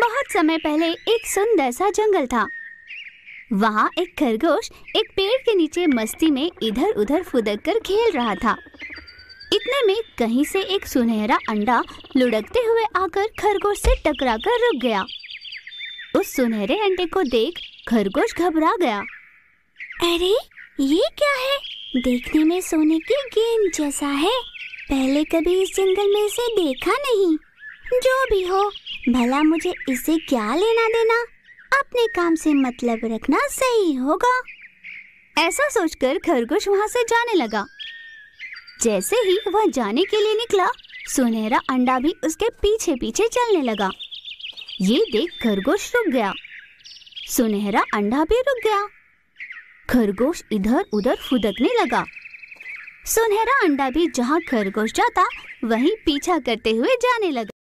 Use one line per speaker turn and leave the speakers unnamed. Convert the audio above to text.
बहुत समय पहले एक सुंदर सा जंगल था वहाँ एक खरगोश एक पेड़ के नीचे मस्ती में इधर उधर फुदक कर खेल रहा था इतने में कहीं से एक सुनहरा अंडा लुढ़कते हुए आकर खरगोश से टकरा कर रुक गया उस सुनहरे अंडे को देख खरगोश घबरा गया अरे ये क्या है देखने में सोने की गेंद जैसा है पहले कभी इस जंगल में इसे देखा नहीं जो भी हो भला मुझे इसे क्या लेना देना अपने काम से मतलब रखना सही होगा ऐसा सोचकर खरगोश वहाँ से जाने लगा जैसे ही वह जाने के लिए निकला सुनहरा अंडा भी उसके पीछे पीछे चलने लगा ये देख खरगोश रुक गया सुनहरा अंडा भी रुक गया खरगोश इधर उधर फुदकने लगा सुनहरा अंडा भी जहाँ खरगोश जाता वहीं पीछा करते हुए जाने लगा